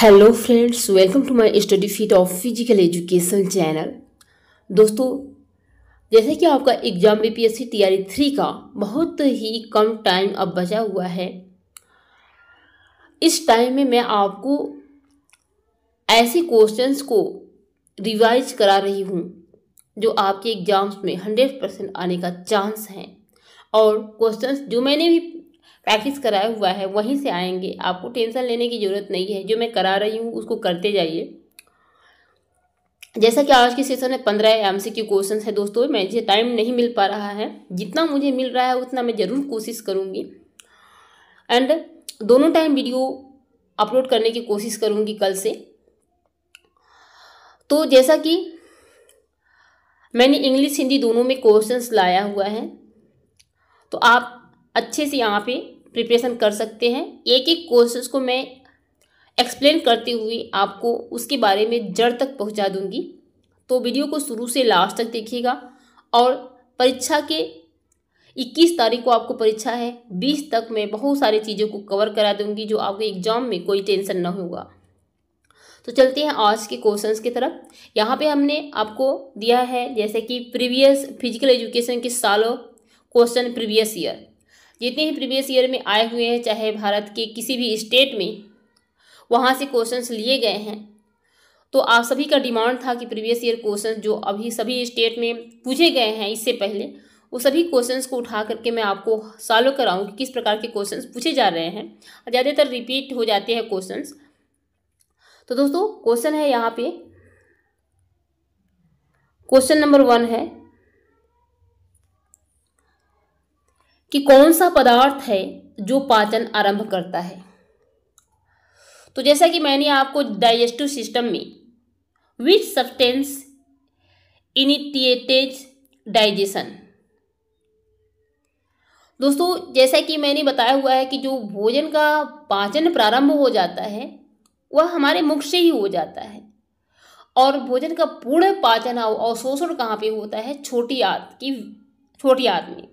Hello friends welcome to my study feet of physical education channel दोस्तों जैसे कि आपका एग्ज़ाम बीपीएससी तैयारी थ्री का बहुत ही कम टाइम अब बचा हुआ है इस टाइम में मैं आपको ऐसे क्वेश्चंस को रिवाइज करा रही हूँ जो आपके एग्ज़ाम्स में हंड्रेड परसेंट आने का चांस है और क्वेश्चंस जो मैंने भी प्रैक्टिस कराया हुआ है वहीं से आएंगे आपको टेंशन लेने की ज़रूरत नहीं है जो मैं करा रही हूँ उसको करते जाइए जैसा कि आज के सेशन में पंद्रह एम सी के क्वेश्चन है दोस्तों मुझे टाइम नहीं मिल पा रहा है जितना मुझे मिल रहा है उतना मैं ज़रूर कोशिश करूँगी एंड दोनों टाइम वीडियो अपलोड करने की कोशिश करूँगी कल से तो जैसा कि मैंने इंग्लिश हिंदी दोनों में क्वेश्चंस लाया हुआ है तो आप अच्छे से यहाँ पे प्रिपरेशन कर सकते हैं एक एक कोर्सेस को मैं एक्सप्लेन करते हुए आपको उसके बारे में जड़ तक पहुँचा दूँगी तो वीडियो को शुरू से लास्ट तक देखिएगा और परीक्षा के 21 तारीख को आपको परीक्षा है 20 तक मैं बहुत सारी चीज़ों को कवर करा दूंगी जो आपके एग्जाम में कोई टेंशन ना होगा तो चलते हैं आज के क्वेश्चंस की तरफ यहाँ पे हमने आपको दिया है जैसे कि प्रीवियस फिजिकल एजुकेशन के सालों क्वेश्चन प्रीवियस ईयर जितने ही प्रीवियस ईयर में आए हुए हैं चाहे भारत के किसी भी स्टेट में वहाँ से क्वेश्चन लिए गए हैं तो आप सभी का डिमांड था कि प्रीवियस ईयर क्वेश्चन जो अभी सभी स्टेट में पूछे गए हैं इससे पहले वो सभी क्वेश्चंस को उठा करके मैं आपको सॉल्व कराऊँ कि किस प्रकार के क्वेश्चंस पूछे जा रहे हैं ज़्यादातर रिपीट हो जाते हैं क्वेश्चंस तो दोस्तों क्वेश्चन है यहाँ पे क्वेश्चन नंबर वन है कि कौन सा पदार्थ है जो पाचन आरंभ करता है तो जैसा कि मैंने आपको डाइजेस्टिव सिस्टम में विच सब्सटेंस इनिटिएटेज डाइजेशन दोस्तों जैसा कि मैंने बताया हुआ है कि जो भोजन का पाचन प्रारंभ हो जाता है वह हमारे मुख से ही हो जाता है और भोजन का पूर्ण पाचन अवशोषण कहाँ पे होता है छोटी आत की छोटी आत में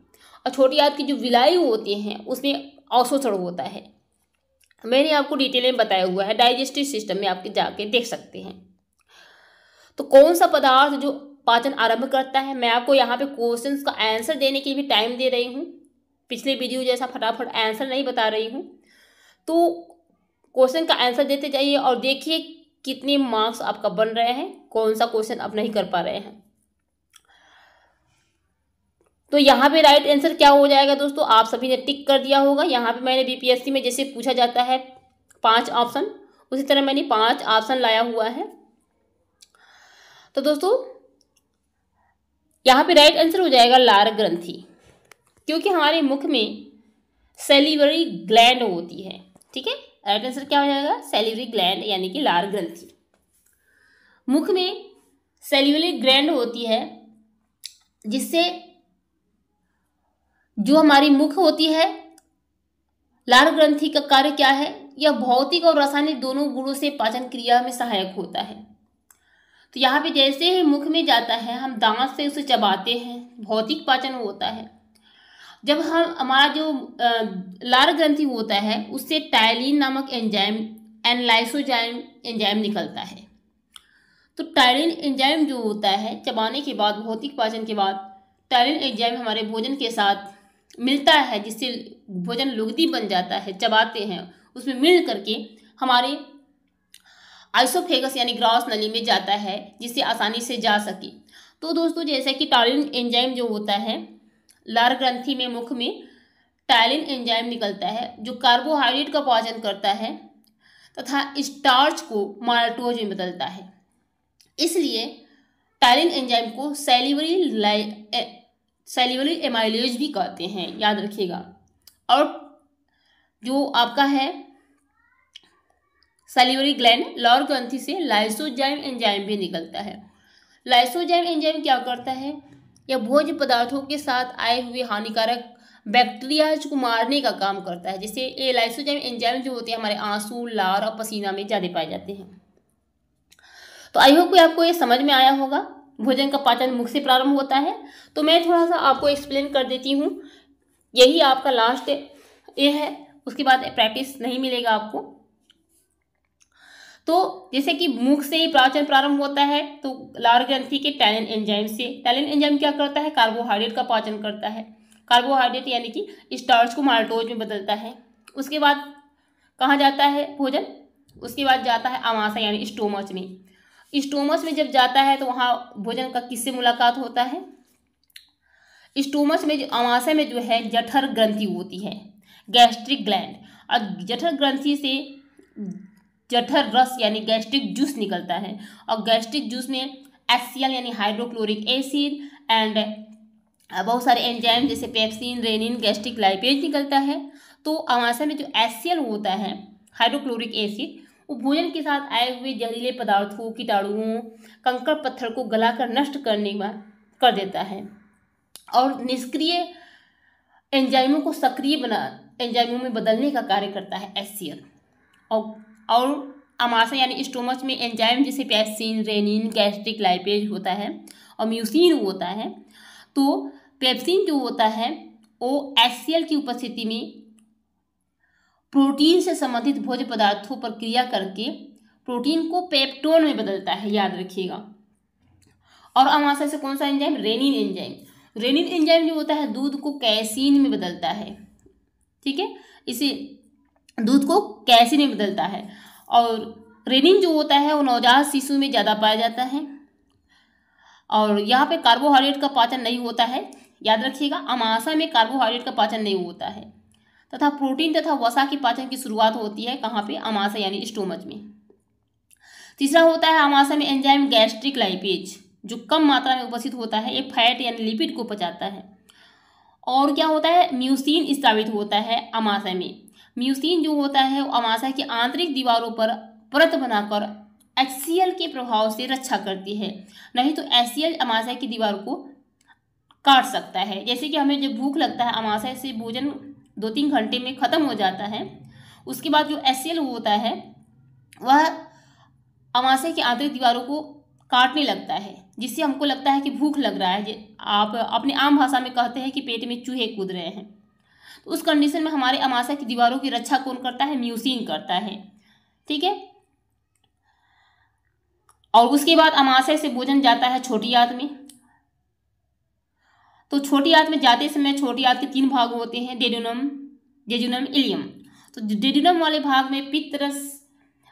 और छोटी आंत की जो विलाई होती हैं उसमें अवशोषण होता है मैंने आपको डिटेल में बताया हुआ है डाइजेस्टिव सिस्टम में आपके जाके देख सकते हैं तो कौन सा पदार्थ जो पाचन आरंभ करता है मैं आपको यहाँ पे क्वेश्चंस का आंसर देने के लिए भी टाइम दे रही हूँ पिछले वीडियो जैसा फटाफट आंसर नहीं बता रही हूँ तो क्वेश्चन का आंसर देते जाइए और देखिए कितने मार्क्स आपका बन रहे हैं कौन सा क्वेश्चन आप नहीं कर पा रहे हैं तो यहाँ पे राइट आंसर क्या हो जाएगा दोस्तों आप सभी ने टिक कर दिया होगा यहाँ पे मैंने बीपीएससी में जैसे पूछा जाता है पांच ऑप्शन उसी तरह मैंने पांच ऑप्शन लाया हुआ है तो दोस्तों यहाँ पे राइट आंसर हो जाएगा लार ग्रंथि क्योंकि हमारे मुख में सेलिवरी ग्लैंड होती है ठीक है राइट आंसर क्या हो जाएगा सेलिवरी ग्लैंड यानी कि लार ग्रंथि मुख में सेल्यूलर ग्लैंड होती है जिससे जो हमारी मुख होती है लार ग्रंथि का कार्य क्या है यह भौतिक और रासायनिक दोनों गुणों से पाचन क्रिया में सहायक होता है तो यहाँ पे जैसे ही मुख में जाता है हम दांत से उसे चबाते हैं भौतिक पाचन होता है जब हम हमारा जो लार ग्रंथि होता है उससे टाइलिन नामक एंजाइम एनलाइसोजाइम एंजाइम निकलता है तो टाइलिन एंजाइम जो होता है चबाने के बाद भौतिक पाचन के बाद टाइलिन एंजाइम हमारे भोजन के साथ मिलता है जिससे भोजन लुगदी बन जाता है चबाते हैं उसमें मिल करके हमारे आइसोफेगस यानी ग्रॉस नली में जाता है जिससे आसानी से जा सके तो दोस्तों जैसे कि टॉलिन एंजाइम जो होता है लार ग्रंथि में मुख में टाइलिन एंजाइम निकलता है जो कार्बोहाइड्रेट का पाचन करता है तथा स्टार्च को माल्टोज में बदलता है इसलिए टाइलिन एंजाइम को सेलिवरी सेल्युलर एमाइलेज भी कहते हैं याद रखिएगा और जो आपका है सेल्यूरी ग्लैंड लॉर ग्रंथी से लाइसोजाइम एंजाइम भी निकलता है लाइसोजाइम एंजाइम क्या करता है यह भोज पदार्थों के साथ आए हुए हानिकारक बैक्टीरियाज को मारने का काम करता है जैसे ये लाइसोजाइम एंजाइम जो होते हैं हमारे आंसू लार और पसीना में ज़्यादा पाए जाते हैं तो आई होप कि आपको ये समझ में आया होगा हम्म। भोजन का पाचन मुख से प्रारंभ होता है तो मैं थोड़ा सा आपको एक्सप्लेन कर देती हूँ यही आपका लास्ट ये है उसके बाद प्रैक्टिस नहीं मिलेगा आपको तो जैसे कि मुख से ही प्राचन प्रारंभ होता है तो लार ग्रंथि के टैलिन एंजाइम से टैलिन एंजाइम क्या करता है कार्बोहाइड्रेट का पाचन करता है कार्बोहाइड्रेट यानी कि स्टार्च को माल्टोज में बदलता है उसके बाद कहाँ जाता है भोजन उसके बाद जाता है आमाशा यानी स्टोमच में स्टोमस में जब जाता है तो वहाँ भोजन का किससे मुलाकात होता है स्टोमस में जो अमाशय में जो है जठर ग्रंथि होती है गैस्ट्रिक ग्लैंड और जठर ग्रंथि से जठर रस यानी गैस्ट्रिक जूस निकलता है और गैस्ट्रिक जूस में एस यानी हाइड्रोक्लोरिक एसिड एंड बहुत सारे एंजाइम जैसे पेप्सिन रेनिन गैस्ट्रिक लाइपेज निकलता है तो अमाशय में जो एस होता है हाइड्रोक्लोरिक एसिड वो भोजन के साथ आए हुए जहरीले पदार्थों कीटाणुओं कंकड़ पत्थर को गलाकर नष्ट करने में कर देता है और निष्क्रिय एंजाइमों को सक्रिय बना एंजाइमों में बदलने का कार्य करता है एस और और अमाशा यानी स्टोमच में एंजाइम जैसे पेप्सिन रेनिन गैस्ट्रिक लाइपेज होता है और म्यूसिन होता है तो पेप्सिन जो होता है वो एल की उपस्थिति में प्रोटीन से संबंधित भोज पदार्थों पर क्रिया करके प्रोटीन को पेप्टोन में बदलता है याद रखिएगा और अमाशय से कौन सा enzyme rennin enzyme rennin enzyme जो होता है दूध को कैसीन में बदलता है ठीक है इसे दूध को कैसीन में बदलता है और रेनिन जो होता है वो नवजात शिशु में ज़्यादा पाया जाता है और यहाँ पे कार्बोहाइड्रेट का पाचन नहीं होता है याद रखिएगा अमाशा में कार्बोहाइड्रेट का पाचन नहीं होता है तथा प्रोटीन तथा वसा के पाचन की शुरुआत होती है कहाँ पे अमाशा यानी स्टोमच में तीसरा होता है अमाशा में एंजाइम गैस्ट्रिक लाइपेज जो कम मात्रा में उपस्थित होता है ये फैट यानी लिपिड को पचाता है और क्या होता है म्यूसिन स्थापित होता है अमाशय में म्यूसिन जो होता है वो अमाशय की आंतरिक दीवारों पर परत बनाकर एच के प्रभाव से रक्षा करती है नहीं तो एच अमाशय की दीवार को काट सकता है जैसे कि हमें जब भूख लगता है अमाशय से भोजन दो तीन घंटे में ख़त्म हो जाता है उसके बाद जो एस होता है वह अमाशय की आंतरिक दीवारों को काटने लगता है जिससे हमको लगता है कि भूख लग रहा है आप अपने आम भाषा में कहते हैं कि पेट में चूहे कूद रहे हैं तो उस कंडीशन में हमारे अमाशय की दीवारों की रक्षा कौन करता है म्यूसिन करता है ठीक है और उसके बाद अमाशय से भोजन जाता है छोटी आंत में तो छोटी आंत में जाते समय छोटी आंत के तीन भाग होते हैं डेडुनम डेडुनम इलियम तो डेडुनम वाले भाग में पितरस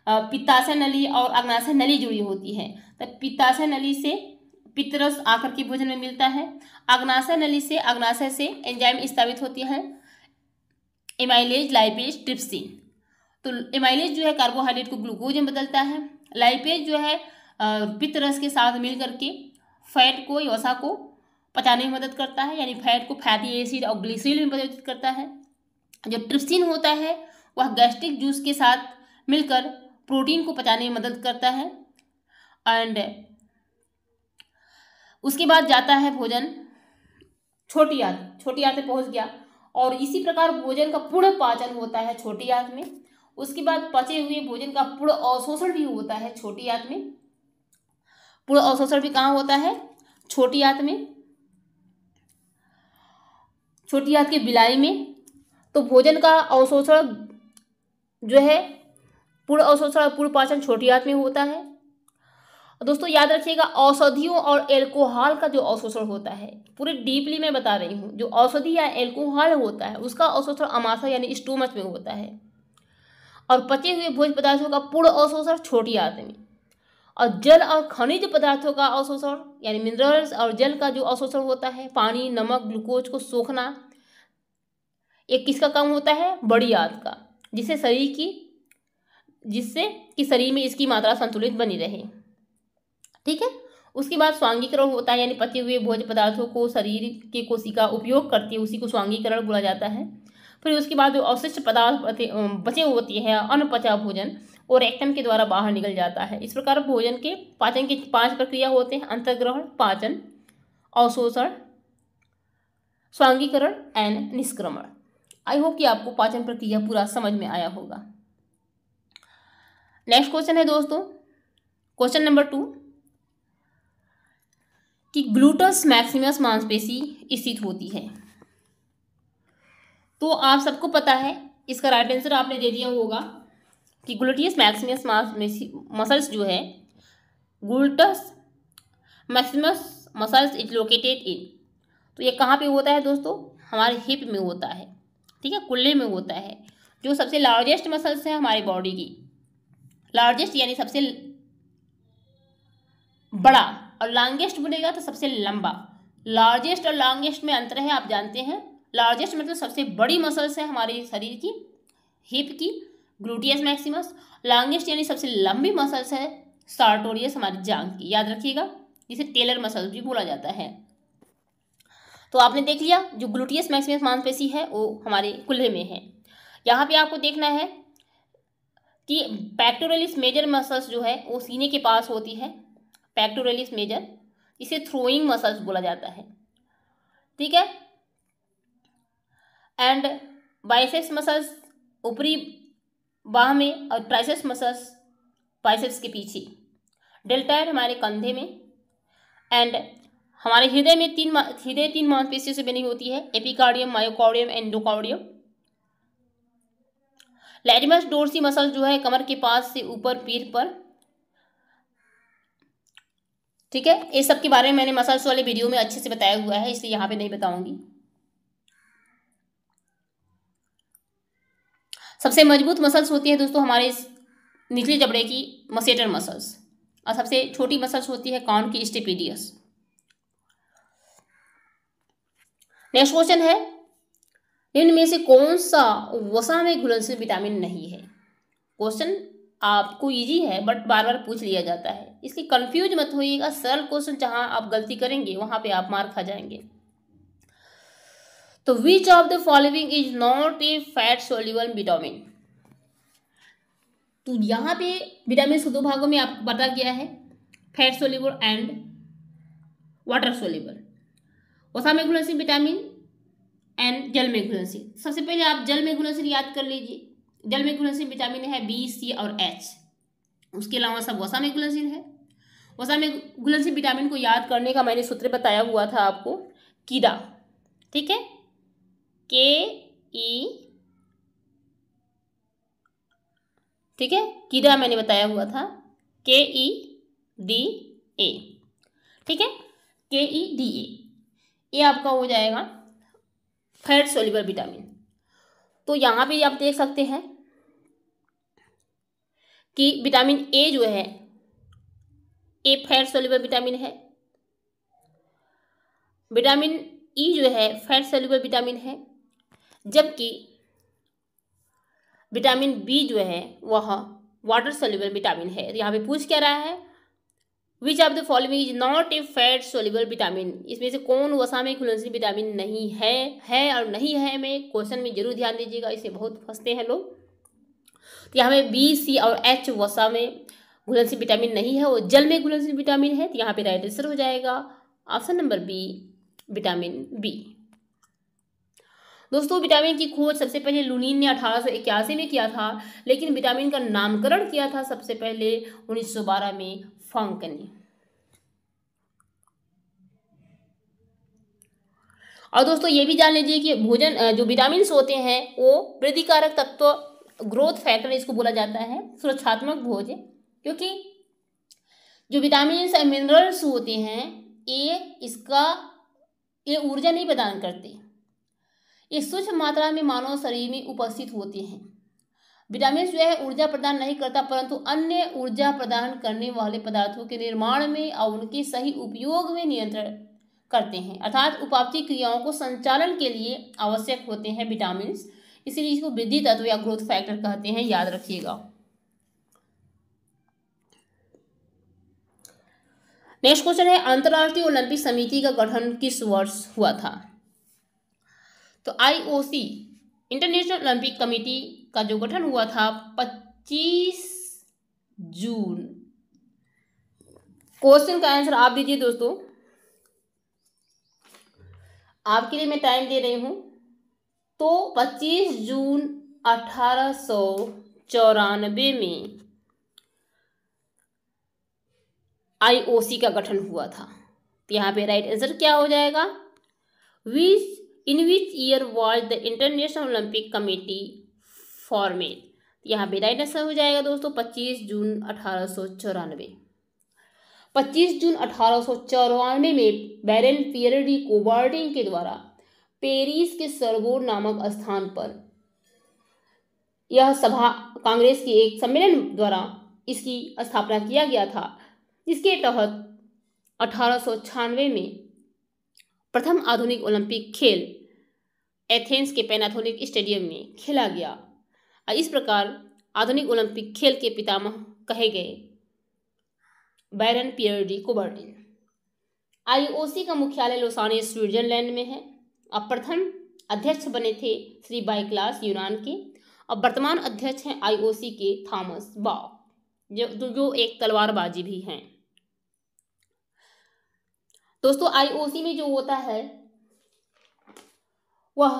पित्ताशय नली और अग्नाशय नली जुड़ी होती है तो पित्ताशय नली से पितरस आकर के भोजन में मिलता है अग्नाशय नली से अग्नाशय से एंजाइम स्थापित होती है एमाइलेज लाइपेज ट्रिप्सिन तो एमाइलेज जो है कार्बोहाइड्रेट को ग्लूकोज में बदलता है लाइपेज जो है पित्तरस के साथ मिल करके फैट को यौसा को पचाने में मदद करता है यानी फैट को फैटी एसिड और ग्लिसरील में परिवर्तित करता है जो ट्रिप्सिन होता है वह गैस्ट्रिक जूस के साथ मिलकर प्रोटीन को पचाने में मदद करता है एंड उसके बाद जाता है भोजन छोटी आंत छोटी आंत में पहुंच गया और इसी प्रकार भोजन का पूर्ण पाचन होता है छोटी आंत में उसके बाद पचे हुए भोजन का पूर्ण अवशोषण भी होता है छोटी आंत में पूर्ण अवशोषण भी कहाँ होता है छोटी आंत में छोटी हाथ की बिलाई में तो भोजन का अवशोषण जो है पूर्ण अवशोषण और पूर्ण पाचन छोटी हाथ में होता है दोस्तों याद रखिएगा औषधियों और एल्कोहल का जो अवशोषण होता है पूरे डीपली मैं बता रही हूँ जो औषधि या एल्कोहल होता है उसका अवशोषण अमाशा यानी स्टोमच में होता है और पचे हुए भोज पदार्थों का पूर्ण अवशोषण छोटी आदमी और जल और खनिज पदार्थों का अवशोषण यानी मिनरल्स और जल का जो अवशोषण होता है पानी नमक ग्लूकोज को सोखना एक किसका काम होता है बड़ी आंत का जिससे शरीर की जिससे कि शरीर में इसकी मात्रा संतुलित बनी रहे ठीक है उसके बाद स्वांगीकरण होता है यानी पचे हुए भोज पदार्थों को शरीर के कोशिका उपयोग करती है उसी को स्वांगीकरण बोला जाता है फिर उसके बाद जो अवशिष्ट पदार्थ बचे होती है अनपचा भोजन और रेक्टम के द्वारा बाहर निकल जाता है इस प्रकार भोजन के पाचन की पांच प्रक्रिया होते हैं अंतर्ग्रहण पाचन अवशोषण स्वांगीकरण एंड निष्क्रमण आई होप कि आपको पाचन प्रक्रिया पूरा समझ में आया होगा नेक्स्ट क्वेश्चन है दोस्तों क्वेश्चन नंबर टू कि ग्लूटस मैक्सिमस मांसपेशी स्थित होती है तो आप सबको पता है इसका राइट आंसर आपने दे दिया होगा कि ग्लूटियस मैक्सिमस मसल्स जो है gluteus maximus muscles is located in तो ये कहाँ पे होता है दोस्तों हमारे हिप में होता है ठीक है कुल्ले में होता है जो सबसे लार्जेस्ट मसल्स है हमारी बॉडी की लार्जेस्ट यानी सबसे बड़ा और लॉन्गेस्ट बोलेगा तो सबसे लंबा लार्जेस्ट और लॉन्गेस्ट में अंतर है आप जानते हैं लार्जेस्ट मतलब सबसे बड़ी मसल्स है हमारे शरीर की हिप की ग्लूटियस मैक्सिमस लॉन्गेस्ट यानी सबसे लंबी मसल्स है सार्टोरियस हमारी जांग की याद रखिएगा जिसे टेलर मसल्स भी बोला जाता है तो आपने देख लिया जो ग्लूटियस मैक्सिमस मांसपेशी है वो हमारे कुल्हे में है यहाँ पे आपको देखना है कि पैक्टोरलिस मेजर मसल्स जो है वो सीने के पास होती है पैक्टोरलिस मेजर इसे थ्रोइंग मसल्स बोला जाता है ठीक है एंड बाइसेस मसल्स ऊपरी बाह में और ट्राइसेप्स मसल्स बाइसेप्स के पीछे डेल्टाइड हमारे कंधे में एंड हमारे हृदय में तीन हृदय तीन मांसपेशियों से बनी होती है epicardium myocardium endocardium latissimus dorsi muscle जो है कमर के पास से ऊपर पीर पर ठीक है ये सब के बारे में मैंने मसल्स वाले वीडियो में अच्छे से बताया हुआ है इसलिए यहाँ पे नहीं बताऊंगी सबसे मजबूत मसल्स होती है दोस्तों हमारे निचले जबड़े की मसेटर मसल्स और सबसे छोटी मसल्स होती है कॉन की स्टेपीडियस नेक्स्ट क्वेश्चन है निम्न में से कौन सा वसा में घुलनशील विटामिन नहीं है क्वेश्चन आपको इजी है बट बार बार पूछ लिया जाता है इसलिए कंफ्यूज मत होइएगा सरल क्वेश्चन जहां आप गलती करेंगे वहां पे आप मार खा जाएंगे तो which of the following is not a fat soluble vitamin तो यहाँ पे विटामिन दो भागों में आपको बता गया है fat soluble and water soluble वसा में विटामिन एंड जल में सबसे पहले आप जल में याद कर लीजिए जल में विटामिन है बी सी और एच उसके अलावा सब वसा में है वसा में विटामिन को याद करने का मैंने सूत्र बताया हुआ था आपको कीड़ा ठीक है के ई ठीक है कीड़ा मैंने बताया हुआ था के ई डी ए ठीक है के ई डी ए ये आपका हो जाएगा फैट सोल्यूबल विटामिन तो यहाँ पे आप देख सकते हैं कि विटामिन ए जो है ए फैट सोल्यूबल विटामिन है विटामिन ई e जो है फैट सोल्यूबल विटामिन है जबकि विटामिन बी जो है वह वाटर सोल्यूबल विटामिन है तो यहाँ पे पूछ क्या रहा है which of the following is not a fat soluble vitamin इसमें से कौन वसा में घुलनशील विटामिन नहीं है है और नहीं है में क्वेश्चन में जरूर ध्यान दीजिएगा इसे बहुत फंसते हैं लोग तो यहाँ पे बी सी और एच वसा में घुलनशील विटामिन नहीं है और जल में घुलनशील विटामिन है तो यहाँ पे राइट आंसर हो जाएगा option number B vitamin B दोस्तों विटामिन की खोज सबसे पहले लुनिन ने अठारह में किया था लेकिन विटामिन का नामकरण किया था सबसे पहले 1912 में फंक ने और दोस्तों ये भी जान लीजिए कि भोजन जो विटामिन होते हैं वो वृद्धिकारक तत्व ग्रोथ फैक्टर इसको बोला जाता है सुरक्षात्मक भोजन क्योंकि जो विटामिन मिनरल्स होते हैं ये इसका ये ऊर्जा नहीं प्रदान करते ये सूक्ष्म मात्रा में मानव शरीर में उपस्थित होते हैं विटामिन जो है ऊर्जा प्रदान नहीं करता परंतु अन्य ऊर्जा प्रदान करने वाले पदार्थों के निर्माण में और उनके सही उपयोग में नियंत्रण करते हैं अर्थात उपाप्ति क्रियाओं को संचालन के लिए आवश्यक होते हैं विटामिन इसीलिए इसको वृद्धि तत्व या ग्रोथ फैक्टर कहते हैं याद रखिएगा नेक्स्ट क्वेश्चन है अंतर्राष्ट्रीय ओलंपिक समिति का गठन किस वर्ष हुआ था तो आईओसी इंटरनेशनल ओलंपिक कमेटी का जो गठन हुआ था 25 जून क्वेश्चन का आंसर आप दीजिए दोस्तों आपके लिए मैं टाइम दे रही हूं तो 25 जून अठारह में आईओसी का गठन हुआ था तो यहां पे राइट आंसर क्या हो जाएगा which in which year was the International Olympic Committee format यहाँ पे राइट आंसर हो जाएगा दोस्तों पच्चीस जून अठारह सौ चौरानवे पच्चीस जून अठारह सौ चौरानवे में बैरन पियर डी कोबार्डिंग के द्वारा पेरिस के सरगोर नामक स्थान पर यह सभा कांग्रेस के एक सम्मेलन द्वारा इसकी स्थापना किया गया था इसके तहत अठारह में प्रथम आधुनिक ओलंपिक खेल एथेंस के पैनाथोनिक स्टेडियम में खेला गया और इस प्रकार आधुनिक ओलंपिक खेल के पितामह कहे गए बैरन पियर डी कोबर्डिन आईओसी का मुख्यालय लोसाने स्विट्जरलैंड में है और प्रथम अध्यक्ष बने थे श्री बाइक्लास यूनान के और वर्तमान अध्यक्ष हैं आईओसी के थॉमस बा जो जो एक तलवारबाजी भी हैं दोस्तों आईओसी में जो होता है वह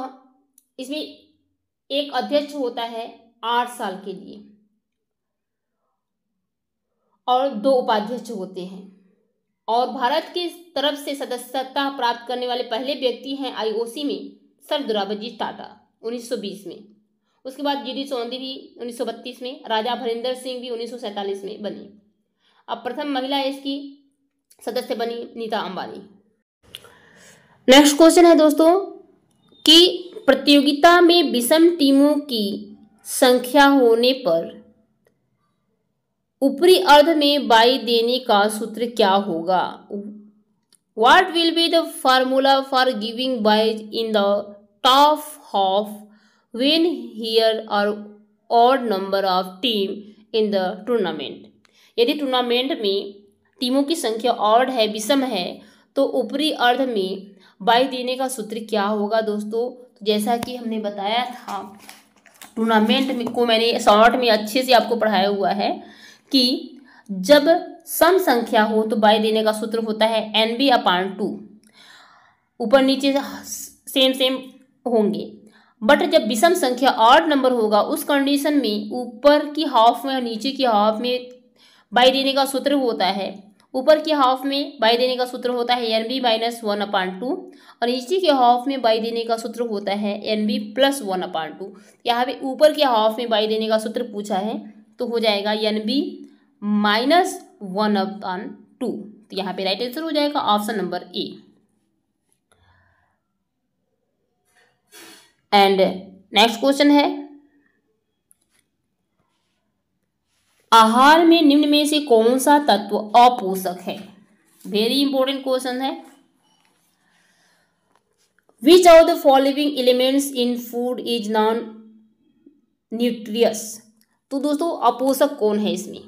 इसमें एक अध्यक्ष होता है आठ साल के लिए और दो उपाध्यक्ष होते हैं और भारत की तरफ से सदस्यता प्राप्त करने वाले पहले व्यक्ति हैं आईओसी में सर दुराबजी टाटा 1920 में उसके बाद जी डी चौधरी भी उन्नीस में राजा भरिंदर सिंह भी उन्नीस में बने अब प्रथम महिला इसकी सदस्य बनी नीता अंबानी नेक्स्ट क्वेश्चन है दोस्तों कि प्रतियोगिता में विषम टीमों की संख्या होने पर ऊपरी अर्ध में बाई देने का सूत्र क्या होगा what will be the formula for giving byes in the top half when here are odd number of team in the tournament यदि टूर्नामेंट में टीमों की संख्या ऑड है विषम है तो ऊपरी अर्ध में बाई देने का सूत्र क्या होगा दोस्तों तो जैसा कि हमने बताया था टूर्नामेंट को मैंने शॉर्ट में अच्छे से आपको पढ़ाया हुआ है कि जब सम संख्या हो तो बाई देने का सूत्र होता है एन बी अपान टू ऊपर नीचे सेम सेम होंगे बट जब विषम संख्या ऑड नंबर होगा उस कंडीशन में ऊपर की हाफ में और नीचे की हाफ में बाई देने का सूत्र होता है ऊपर के हाफ में बाई देने का सूत्र होता है N B minus one upon two और नीचे के हाफ में बाई देने का सूत्र होता है N B plus one upon two यहाँ पे ऊपर के हाफ में बाई देने का सूत्र पूछा है तो हो जाएगा N B minus one upon two तो यहाँ पे राइट आंसर हो जाएगा option number A and next question है आहार में निम्न में से कौन सा तत्व अपोषक है वेरी इंपॉर्टेंट क्वेश्चन है which are the following elements in food is non nutritious तो दोस्तों अपोषक कौन है इसमें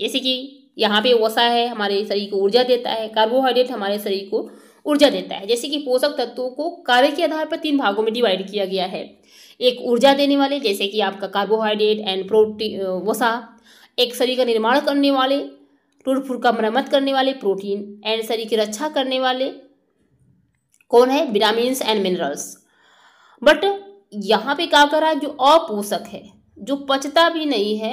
जैसे कि यहाँ पे वसा है हमारे शरीर को ऊर्जा देता है कार्बोहाइड्रेट हमारे शरीर को ऊर्जा देता है जैसे कि पोषक तत्वों को कार्य के आधार पर तीन भागों में डिवाइड किया गया है एक ऊर्जा देने वाले जैसे कि आपका कार्बोहाइड्रेट एंड प्रोटीन वसा एक शरीर का निर्माण करने वाले टूट फूट का मरम्मत करने वाले प्रोटीन एंड शरीर की रक्षा करने वाले कौन है विटामिन एंड मिनरल्स बट यहाँ पे क्या कर रहा है जो अपोषक है जो पचता भी नहीं है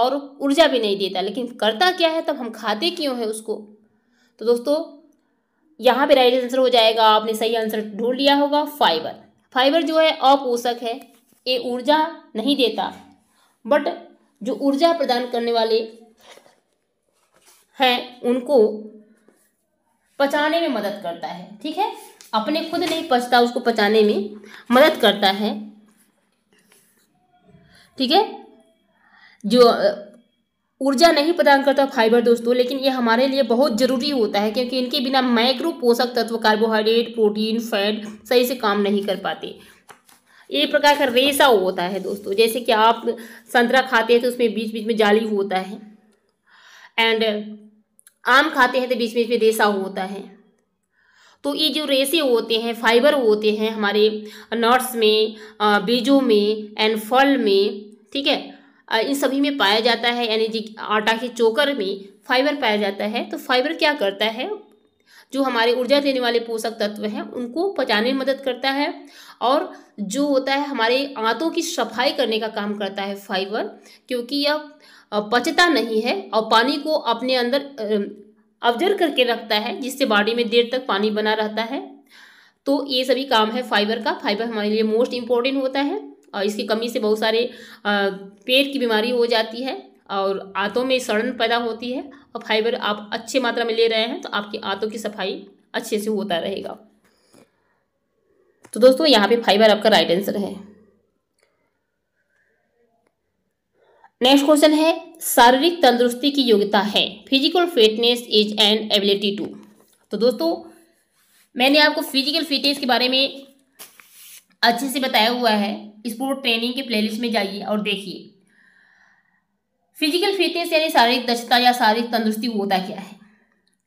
और ऊर्जा भी नहीं देता लेकिन करता क्या है तब हम खाते क्यों हैं उसको तो दोस्तों यहाँ पे राइट आंसर हो जाएगा आपने सही आंसर ढूंढ लिया होगा फाइबर फाइबर जो है अपोषक है ये ऊर्जा नहीं देता बट जो ऊर्जा प्रदान करने वाले हैं उनको पचाने में मदद करता है ठीक है अपने खुद नहीं पचता उसको पचाने में मदद करता है ठीक है जो ऊर्जा नहीं प्रदान करता फाइबर दोस्तों लेकिन ये हमारे लिए बहुत ज़रूरी होता है क्योंकि इनके बिना माइक्रो पोषक तत्व कार्बोहाइड्रेट प्रोटीन फैट सही से काम नहीं कर पाते एक प्रकार का रेशा होता है दोस्तों जैसे कि आप संतरा खाते हैं तो उसमें बीच बीच में जाली होता है एंड आम खाते हैं तो बीच बीच में रेशा होता है तो ये जो रेसे होते हैं फाइबर होते हैं हमारे नट्स में बीजों में एंड फल में ठीक है इन सभी में पाया जाता है यानी जी आटा के चोकर में फाइबर पाया जाता है तो फाइबर क्या करता है जो हमारे ऊर्जा देने वाले पोषक तत्व हैं उनको पचाने में मदद करता है और जो होता है हमारे आंतों की सफाई करने का काम करता है फाइबर क्योंकि यह पचता नहीं है और पानी को अपने अंदर अवजर करके रखता है जिससे बॉडी में देर तक पानी बना रहता है तो ये सभी काम है फाइबर का फाइबर हमारे लिए मोस्ट इम्पोर्टेंट होता है और इसकी कमी से बहुत सारे पेट की बीमारी हो जाती है और आंतों में सड़न पैदा होती है और फाइबर आप अच्छे मात्रा में ले रहे हैं तो आपकी आंतों की सफाई अच्छे से होता रहेगा तो दोस्तों यहाँ पे फाइबर आपका राइट आंसर है नेक्स्ट क्वेश्चन है शारीरिक तंदुरुस्ती की योग्यता है physical fitness is an ability to तो दोस्तों मैंने आपको फिजिकल फिटनेस के बारे में अच्छे से बताया हुआ है स्पोर्ट ट्रेनिंग के प्लेलिस्ट में जाइए और देखिए फिजिकल फिटनेस यानी शारीरिक दक्षता या शारीरिक तंदुरुस्ती होता क्या है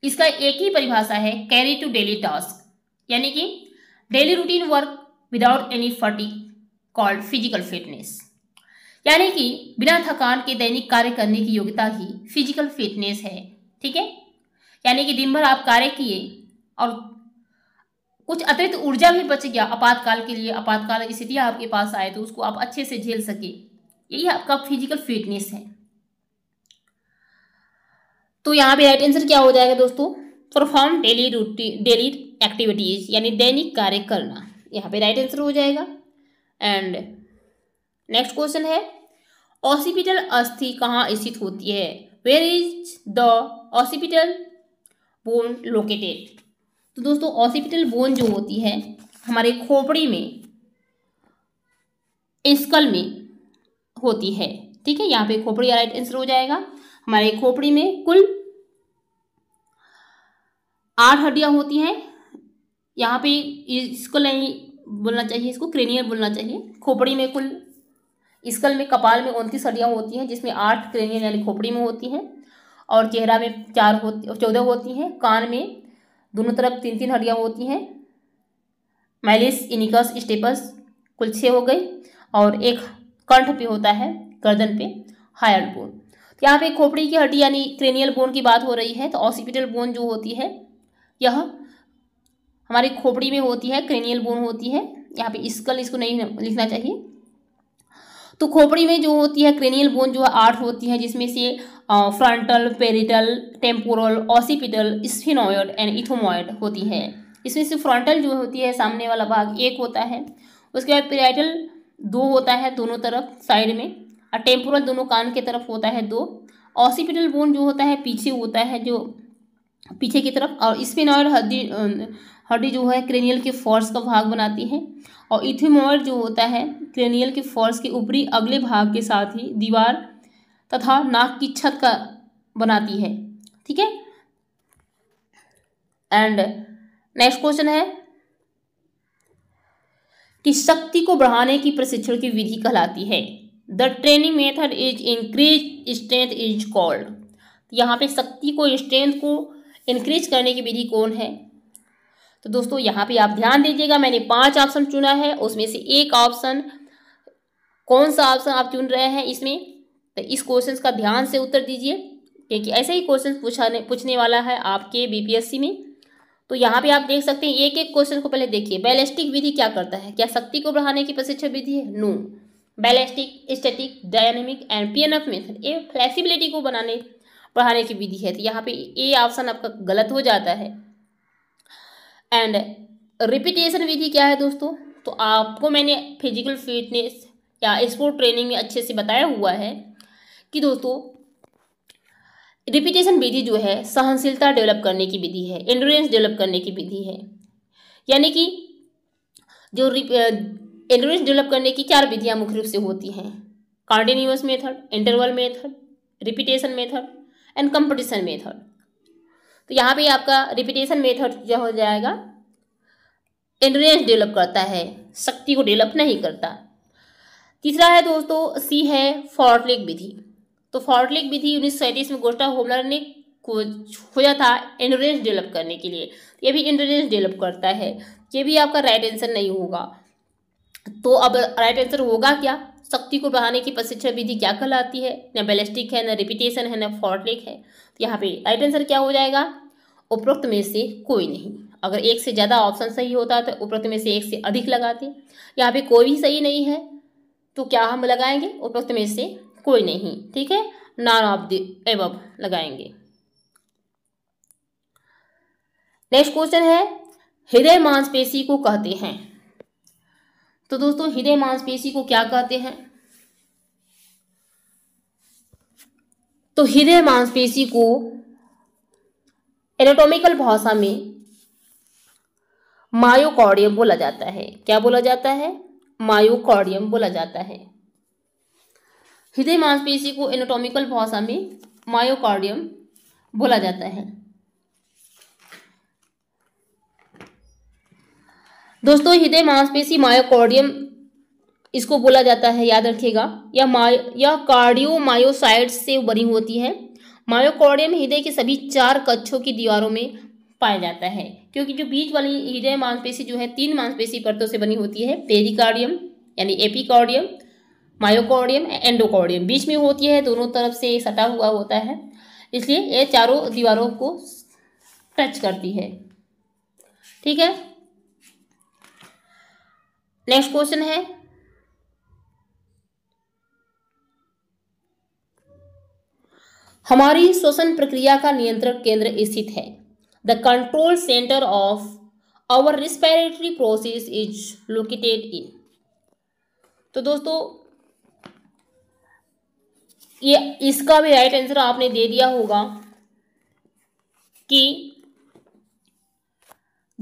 इसका एक ही परिभाषा है कैरी टू डेली टास्क यानी कि daily routine work without any fatigue called physical fitness यानी कि बिना थकान के दैनिक कार्य करने की योग्यता ही फिजिकल फिटनेस है ठीक है यानी कि दिन भर आप कार्य किए और कुछ अतिरिक्त ऊर्जा भी बच गया आपातकाल के लिए आपातकाल स्थितियाँ आपके पास आए तो उसको आप अच्छे से झेल सके यही आपका फिजिकल फिटनेस है तो यहाँ पे राइट आंसर क्या हो जाएगा दोस्तों perform daily routine daily activities यानी दैनिक कार्य करना यहाँ पे राइट आंसर हो जाएगा एंड नेक्स्ट क्वेश्चन है ऑसिपिटल अस्थि कहाँ स्थित होती है where is the occipital bone located तो दोस्तों ऑसिपिटल बोन जो होती है हमारे खोपड़ी में स्कल में होती है ठीक है यहाँ पे खोपड़ी राइट आंसर हो जाएगा हमारे खोपड़ी में कुल आठ हड्डियां होती हैं यहाँ पे इसको नहीं बोलना चाहिए इसको क्रेनियल बोलना चाहिए खोपड़ी में कुल स्कल में कपाल में उनतीस हड्डियाँ होती हैं जिसमें आठ क्रेनियल यानी खोपड़ी में होती हैं और चेहरा में चार होती चौदह होती हैं कान में दोनों तरफ तीन तीन हड्डियाँ होती हैं मैलिस इनिकस स्टेपस कुल छः हो गई और एक कंठ पे होता है गर्दन पे हायर बोन यहाँ पे खोपड़ी की हड्डी यानी क्रेनियल बोन की बात हो रही है तो ऑसिपिटल बोन जो होती है यह हमारी खोपड़ी में होती है क्रेनियल बोन होती है यहाँ पे स्कल इसको नहीं लिखना चाहिए तो खोपड़ी में जो होती है क्रेनियल बोन जो है आठ होती है जिसमें से frontal parietal temporal occipital sphenoid and ethmoid होती है इसमें से फ्रंटल जो होती है सामने वाला भाग एक होता है उसके बाद पेराइटल दो होता है दोनों तरफ साइड में और टेम्पोरल दोनों कान के तरफ होता है दो ऑसिपिटल बोन जो होता है पीछे होता है जो पीछे की तरफ और स्पिनॉइड हड्डी हड्डी जो है क्रेनियल के फोर्स का भाग बनाती है और इथिमॉइड जो होता है क्रेनियल के फोर्स के ऊपरी अगले भाग के साथ ही दीवार तथा नाक की छत का बनाती है ठीक है एंड नेक्स्ट क्वेश्चन है कि शक्ति को बढ़ाने की प्रशिक्षण की विधि कहलाती है the training method is increase strength is called यहाँ पे शक्ति को स्ट्रेंथ को इंक्रीज करने की विधि कौन है तो दोस्तों यहाँ पे आप ध्यान दीजिएगा मैंने पांच ऑप्शन चुना है उसमें से एक ऑप्शन कौन सा ऑप्शन आप चुन रहे हैं इसमें तो इस क्वेश्चन का ध्यान से उत्तर दीजिए क्योंकि ऐसे ही क्वेश्चन पूछाने पूछने वाला है आपके बीपीएससी में तो यहाँ पे आप देख सकते हैं एक एक क्वेश्चन को पहले देखिए बैलिस्टिक विधि क्या करता है क्या शक्ति को बढ़ाने की प्रशिक्षण विधि है no no. Ballistic static dynamic and PNF method ये फ्लेक्सिबिलिटी को बनाने पढ़ाने की विधि है तो यहाँ पे ए ऑप्शन आपका गलत हो जाता है एंड रिपीटेशन विधि क्या है दोस्तों तो आपको मैंने फिजिकल फिटनेस या स्पोर्ट ट्रेनिंग में अच्छे से बताया हुआ है कि दोस्तों रिपीटेशन विधि जो है सहनशीलता डेवलप करने की विधि है एंडोरेंस डेवलप करने की विधि है यानी कि जो एल्गोरिथम डेवलप करने की चार विधियां मुख्य रूप से होती हैं continuous method interval method repetition method and competition method तो यहाँ पे आपका रिपीटेशन मेथड जो हो जाएगा एंड्रेंस डेवलप करता है शक्ति को डेवलप नहीं करता तीसरा है दोस्तों सी है फॉर्टलिक विधि तो फॉर्टलिक विधि उन्नीस में गोस्टा होमलर ने खोजा था एंड्योरेंस डेवलप करने के लिए ये भी एंड्योरेंस डेवलप करता है ये भी आपका राइट आंसर नहीं होगा तो अब राइट आंसर होगा क्या शक्ति को बढ़ाने की प्रशिक्षण विधि क्या कहलाती है न बैलिस्टिक है न रिपीटेशन है न फॉर्टलिक है तो यहाँ पे राइट आंसर क्या हो जाएगा उपरोक्त में से कोई नहीं अगर एक से ज़्यादा ऑप्शन सही होता तो उपरोक्त में से एक से अधिक लगाते यहाँ पे कोई भी सही नहीं है तो क्या हम लगाएंगे उपरोक्त में से कोई नहीं ठीक है नॉन ऑफ द लगाएंगे नेक्स्ट क्वेश्चन है हृदय मांसपेशी को कहते हैं तो दोस्तों हृदय मांसपेशी को क्या कहते हैं तो हृदय मांसपेशी को एनाटोमिकल भाषा में मायोकॉर्डियम बोला जाता है क्या बोला जाता है मायोकॉर्डियम बोला जाता है हृदय मांसपेशी को एनाटोमिकल भाषा में मायोकॉर्डियम बोला जाता है दोस्तों हृदय मांसपेशी मायोकॉर्डियम इसको बोला जाता है याद रखिएगा या मायो कार्डियो कार्डियोमायोसाइट्स से बनी होती है मायोकॉर्डियम हृदय के सभी चार कच्छों की दीवारों में पाया जाता है क्योंकि जो बीच वाली हृदय मांसपेशी जो है तीन मांसपेशी परतों से बनी होती है पेरिकार्डियम यानी एपिकॉर्डियम मायोकॉर्डियम एंडोकॉर्डियम बीच में होती है दोनों तरफ से सटा हुआ होता है इसलिए ये चारों दीवारों को टच करती है ठीक है नेक्स्ट क्वेश्चन है हमारी श्वसन प्रक्रिया का नियंत्रण केंद्र स्थित है the control centre of our respiratory process is located in तो दोस्तों ये इसका भी राइट आंसर आपने दे दिया होगा कि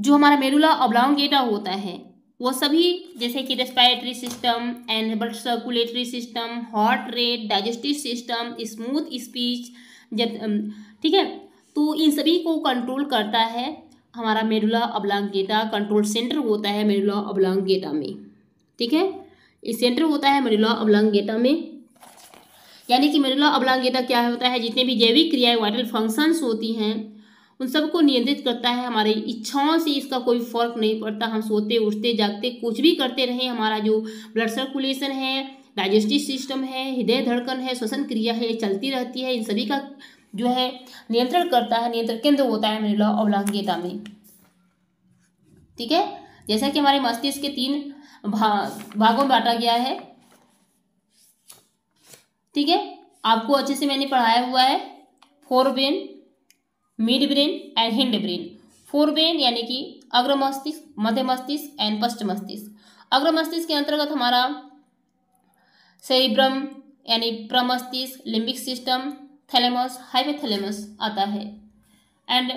जो हमारा मेरुला अब्लांगेटा होता है वो सभी जैसे कि respiratory system and blood circulatory system heart rate digestive system smooth speech जब ठीक है तो इन सभी को कंट्रोल करता है हमारा मेडुला अबलांगेटा कंट्रोल सेंटर होता है मेडुला अबलांगेटा में ठीक है इस सेंटर होता है मेडुला अबलांगेटा में यानी कि मेडुला अबलांगेटा क्या होता है जितने भी जैविक क्रियाएं वाइटल फंक्शंस होती हैं उन सबको नियंत्रित करता है हमारी इच्छाओं से इसका कोई फर्क नहीं पड़ता हम सोते उठते जागते कुछ भी करते रहें हमारा जो ब्लड सर्कुलेशन है डाइजेस्टिव सिस्टम है हृदय धड़कन है श्वसन क्रिया है चलती रहती है इन सभी का जो है नियंत्रण करता है नियंत्रण केंद्र होता है मेरे अवलांगिता में ठीक है जैसा कि हमारे मस्तिष्क के तीन भा, भागों में बांटा गया है ठीक है आपको अच्छे से मैंने पढ़ाया हुआ है forebrain midbrain and hindbrain forebrain यानी कि अग्र मस्तिष्क मध्य मस्तिष्क एंड पश्चिम मस्तिष्क अग्र मस्तिष्क के अंतर्गत हमारा सेरिब्रम यानी प्रमस्तिष्क लिम्बिक सिस्टम थैलेमस हाइपोथैलेमस आता है एंड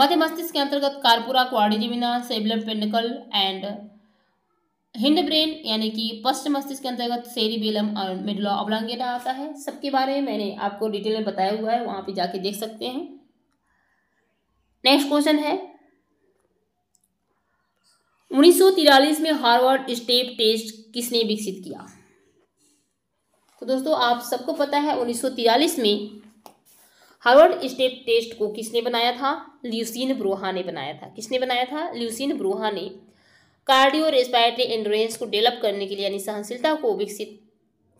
मध्य मस्तिष्क के अंतर्गत corpora quadrigemina cerebral peduncle and hindbrain यानी कि पश्च मस्तिष्क के अंतर्गत सेरी बेलम और मिडला ओब्लांगेटा आता है सबके बारे में मैंने आपको डिटेल में बताया हुआ है वहाँ पे जाके देख सकते हैं नेक्स्ट क्वेश्चन है उन्नीस में हार्वर्ड स्टेप टेस्ट किसने विकसित किया तो दोस्तों आप सबको पता है उन्नीस में हार्वर्ड स्टेप टेस्ट को किसने बनाया था ल्यूसिन ब्रोहा ने बनाया था किसने बनाया था ल्यूसिन ब्रोहा ने कार्डियो रेस्पायरेटरी एंड्रेंस को डेवलप करने के लिए यानी सहनशीलता को विकसित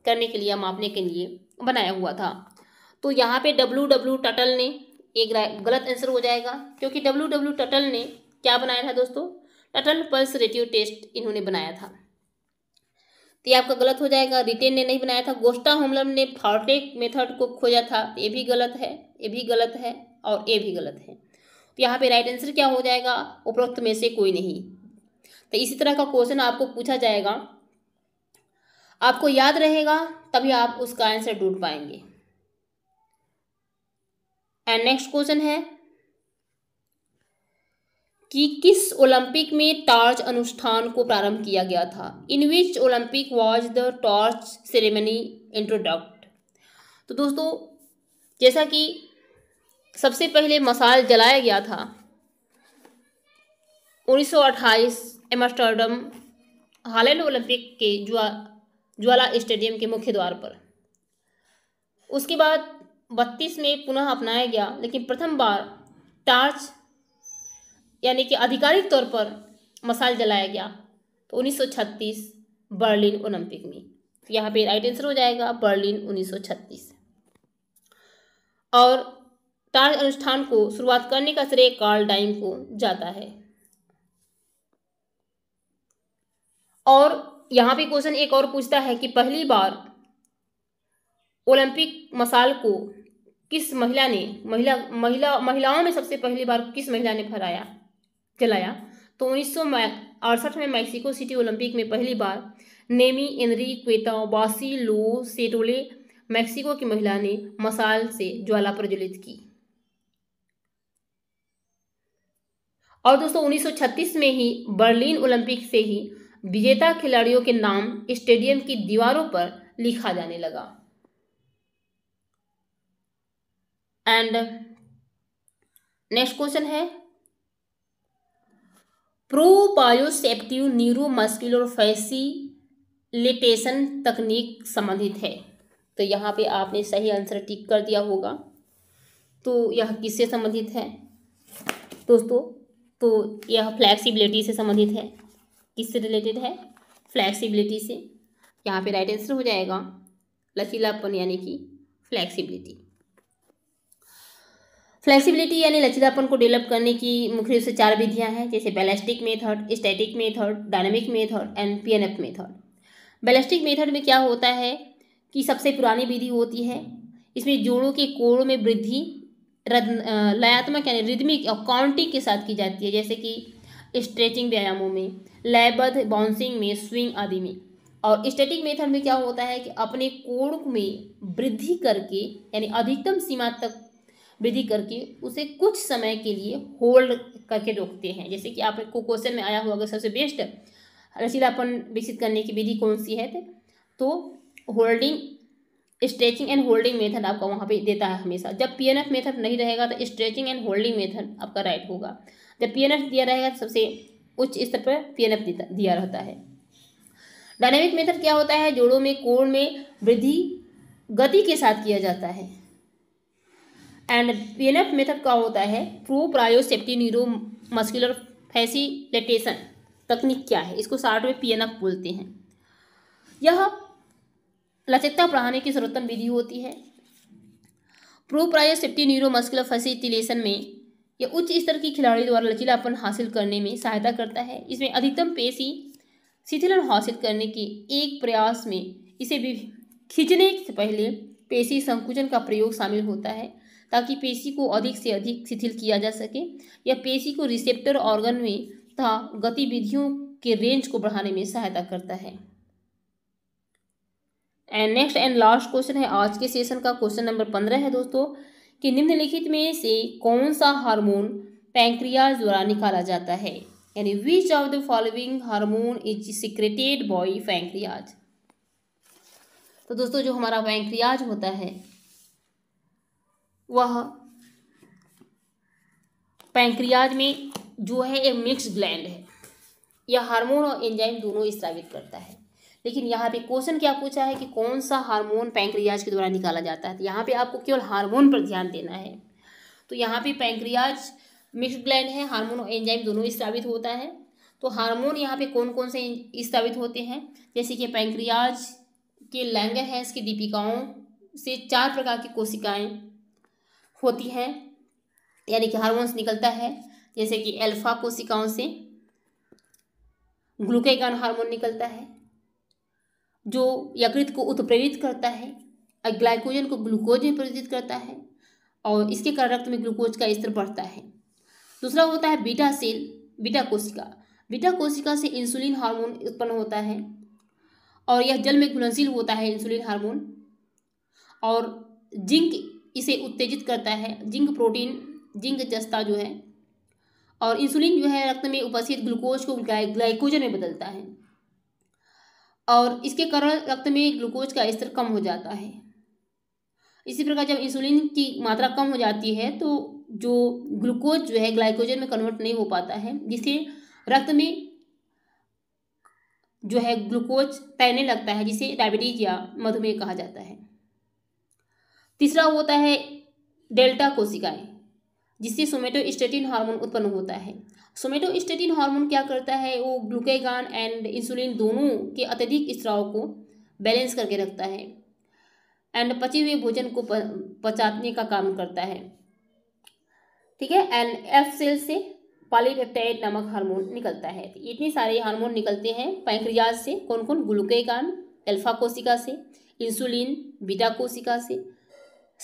करने के लिए मापने के लिए बनाया हुआ था तो यहाँ पे डब्ल्यू डब्ल्यू टटल ने एक गलत आंसर हो जाएगा क्योंकि डब्ल्यू डब्ल्यू टटल ने क्या बनाया था दोस्तों टटल पल्स रेटियो टेस्ट इन्होंने बनाया था तो ये आपका गलत हो जाएगा रिटेन ने नहीं बनाया था गोस्टा होमलम ने फॉर्टेक मेथड को खोजा था तो ये भी गलत है ये भी गलत है और ये भी गलत है तो यहाँ पे राइट आंसर क्या हो जाएगा उपरोक्त में से कोई नहीं तो इसी तरह का क्वेश्चन आपको पूछा जाएगा आपको याद रहेगा तभी आप उसका आंसर ढूंढ पाएंगे एंड नेक्स्ट क्वेश्चन है कि किस ओलंपिक में टॉर्च अनुष्ठान को प्रारंभ किया गया था in which Olympic was the torch ceremony introduced तो दोस्तों जैसा कि सबसे पहले मसाल जलाया गया था उन्नीस एमस्टर्डम हालैंड ओलंपिक के ज्वा ज्वाला स्टेडियम के मुख्य द्वार पर उसके बाद बत्तीस में पुनः अपनाया गया लेकिन प्रथम बार टार्च यानी कि आधिकारिक तौर पर मसाल जलाया गया तो 1936 बर्लिन ओलंपिक में यहाँ पे राइट आंसर हो जाएगा बर्लिन 1936 और टार्च अनुष्ठान को शुरुआत करने का श्रेय कार्ल डाइम को जाता है और यहाँ पे क्वेश्चन एक और पूछता है कि पहली बार ओलंपिक मसाल को किस महिला ने महिला महिला महिलाओं में सबसे पहली बार किस महिला ने फहराया जलाया तो उन्नीस अड़सठ में मैक्सिको सिटी ओलंपिक में पहली बार नेमी एनरी क्वेता बासी लो सेटोले मैक्सिको की महिला ने मसाल से ज्वाला प्रज्वलित की और दोस्तों 1936 में ही बर्लिन ओलंपिक से ही विजेता खिलाड़ियों के नाम स्टेडियम की दीवारों पर लिखा जाने लगा एंड नेक्स्ट क्वेश्चन है प्रोबायोसेप्टिव न्यूरोमस्कुलर फैसिलिटेशन तकनीक संबंधित है तो यहाँ पे आपने सही आंसर टिक कर दिया होगा तो यह किससे संबंधित है दोस्तों तो यह फ्लैक्सिबिलिटी से संबंधित है किससे रिलेटेड है फ्लैक्सिबिलिटी से यहाँ पे राइट आंसर हो जाएगा लचीलापन यानी कि फ्लैक्सिबिलिटी फ्लैक्सिबिलिटी यानी लचीलापन को डेवलप करने की मुख्य रूप से चार विधियाँ हैं जैसे ballistic method static method dynamic method and P N F method ballistic method में क्या होता है कि सबसे पुरानी विधि होती है इसमें जोड़ों के कोड़ों में वृद्धि लयात्मक यानी रिदमिक और काउंटिंग के साथ की जाती है जैसे कि स्ट्रेचिंग व्यायामों में लयबद्ध बाउंसिंग में स्विंग आदि में और स्टैटिक मेथड में क्या होता है कि अपने कोण में वृद्धि करके यानी अधिकतम सीमा तक वृद्धि करके उसे कुछ समय के लिए होल्ड करके रोकते हैं जैसे कि आपको क्वेश्चन में आया हुआ अगर सबसे बेस्ट लचीलापन विकसित करने की विधि कौन सी है तो holding stretching and holding method आपका वहाँ पे देता है हमेशा जब पीएनएफ मेथड नहीं रहेगा तो स्ट्रेचिंग एंड होल्डिंग मेथड आपका राइट होगा जब पी दिया रहेगा तो सबसे उच्च स्तर पर पी दिया रहता है डायनेमिक मेथड क्या होता है जोड़ों में कोण में वृद्धि गति के साथ किया जाता है and P N F method का होता है pro proprioceptive neuromuscular facilitation तकनीक क्या है इसको शार्ट में पी एन एफ बोलते हैं यह लचकता बढ़ाने की सर्वोत्तम विधि होती है pro proprio proprioceptive neuromuscular facilitation में यह उच्च स्तर की खिलाड़ी द्वारा लचीलापन हासिल करने में सहायता करता है इसमें अधिकतम पेशी शिथिलन हासिल करने के एक प्रयास में इसे खींचने से पहले पेशी संकुचन का प्रयोग शामिल होता है ताकि पेशी को अधिक से अधिक शिथिल किया जा सके या पेशी को रिसेप्टर ऑर्गन में तथा गतिविधियों के रेंज को बढ़ाने में सहायता करता है and next and last question है आज के सेशन का क्वेश्चन नंबर पंद्रह है दोस्तों कि निम्नलिखित में से कौन सा हार्मोन पैंक्रियाज द्वारा निकाला जाता है यानी which of the following hormone is secreted by pancreas तो दोस्तों जो हमारा पैंक्रियाज होता है वह पैंक्रियाज में जो है एक मिक्स ग्लैंड है यह हार्मोन और एंजाइम दोनों स्थापित करता है लेकिन यहाँ पे क्वेश्चन क्या पूछा है कि कौन सा हार्मोन पैंक्रियाज के द्वारा निकाला जाता है तो यहाँ पे आपको केवल हार्मोन पर ध्यान देना है तो यहाँ पे पैंक्रियाज मिक्स ग्लैंड है हार्मोन और एंजाइम दोनों स्थापित होता है तो हार्मोन यहाँ पे कौन कौन से स्थापित होते हैं जैसे कि पैंक्रियाज के लैंगर है इसकी दीपिकाओं से चार प्रकार की कोशिकाएँ होती हैं यानी कि हारमोन्स निकलता है जैसे कि एल्फा कोशिकाओं से ग्लूकेगन हार्मोन निकलता है जो यकृत को उत्प्रेरित करता है और ग्लाइकोजन को ग्लूकोज में प्रेरित करता है और इसके कारण रक्त में ग्लूकोज का स्तर बढ़ता है दूसरा होता है बीटा सेल बीटा कोशिका बीटा कोशिका से इंसुलिन हार्मोन उत्पन्न होता है और यह जल में घुलनशील होता है इंसुलिन हार्मोन और जिंक इसे उत्तेजित करता है जिंक प्रोटीन जिंक जस्ता जो है और इंसुलिन जो है रक्त में उपस्थित ग्लूकोज को ग्लाइकोजन में बदलता है और इसके कारण रक्त में ग्लूकोज का स्तर कम हो जाता है इसी प्रकार जब इंसुलिन की मात्रा कम हो जाती है तो जो ग्लूकोज जो है ग्लाइकोजन में कन्वर्ट नहीं हो पाता है जिससे रक्त में जो है ग्लूकोज तैरने लगता है जिसे डायबिटीज या मधुमेह कहा जाता है तीसरा होता है डेल्टा कोशिकाएं जिससे सोमेटोस्टेटिन हार्मोन उत्पन्न होता है सोमेटोस्टेटिन हार्मोन क्या करता है वो ग्लूकेगान एंड इंसुलिन दोनों के अत्यधिक स्त्राव को बैलेंस करके रखता है एंड पचे हुए भोजन को पचाने का काम करता है ठीक है एंड एफ सेल से पॉलीपेप्टाइड नामक हार्मोन निकलता है तो इतने सारे हार्मोन निकलते हैं पैंक्रियाज से कौन कौन ग्लूकेगान एल्फा कोशिका से इंसुलिन बीटा कोशिका से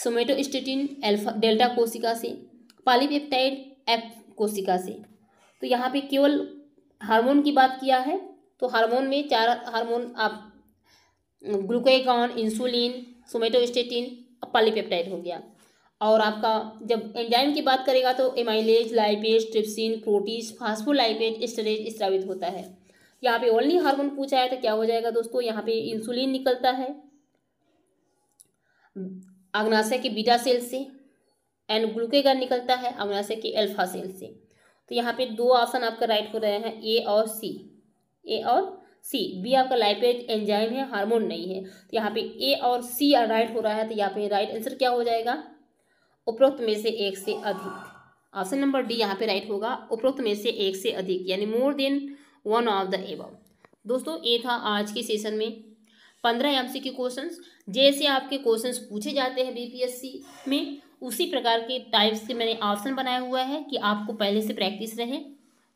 सोमेटोस्टेटिन एल्फा डेल्टा कोशिका से पॉलीपेप्टाइड एफ कोशिका से तो यहाँ पे केवल हार्मोन की बात किया है तो हार्मोन में चार हार्मोन आप ग्लूकोगॉन इंसुलिन सोमेटोस्टेटिन और पॉलीपेप्टाइड हो गया और आपका जब एंजाइम की बात करेगा तो amylase lipase trypsin protease phospholipase esterase स्त्रावित होता है यहाँ पे ओनली हार्मोन पूछा है तो क्या हो जाएगा दोस्तों यहाँ पे इंसुलिन निकलता है अग्नाशय के बीटा सेल से एन ग्लूकेगन निकलता है अमीनो एसिड की अल्फा सेल से तो यहाँ पे दो ऑप्शन आपका राइट हो रहे हैं ए और सी ए और सी बी आपका लाइपेज एंजाइम है हार्मोन नहीं है तो यहाँ पे ए और सी राइट हो रहा है तो यहाँ पे राइट आंसर क्या हो जाएगा उपरोक्त में से एक से अधिक ऑप्शन नंबर डी यहाँ पे राइट होगा उपरोक्त में से एक से अधिक यानी more than one of the above दोस्तों ये था आज के सेशन में पंद्रह एम सी के क्वेश्चन जैसे आपके क्वेश्चन पूछे जाते हैं बीपीएससी में उसी प्रकार के टाइप्स के मैंने ऑप्शन बनाया हुआ है कि आपको पहले से प्रैक्टिस रहे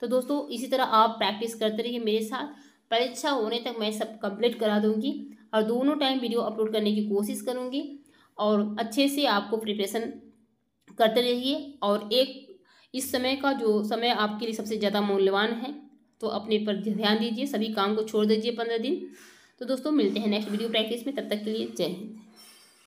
तो दोस्तों इसी तरह आप प्रैक्टिस करते रहिए मेरे साथ परीक्षा होने तक मैं सब कंप्लीट करा दूँगी और दोनों टाइम वीडियो अपलोड करने की कोशिश करूँगी और अच्छे से आपको प्रिपरेशन करते रहिए और एक इस समय का जो समय आपके लिए सबसे ज़्यादा मूल्यवान है तो अपने पर ध्यान दीजिए सभी काम को छोड़ दीजिए पंद्रह दिन तो दोस्तों मिलते हैं नेक्स्ट वीडियो प्रैक्टिस में तब तक के लिए जय हिंद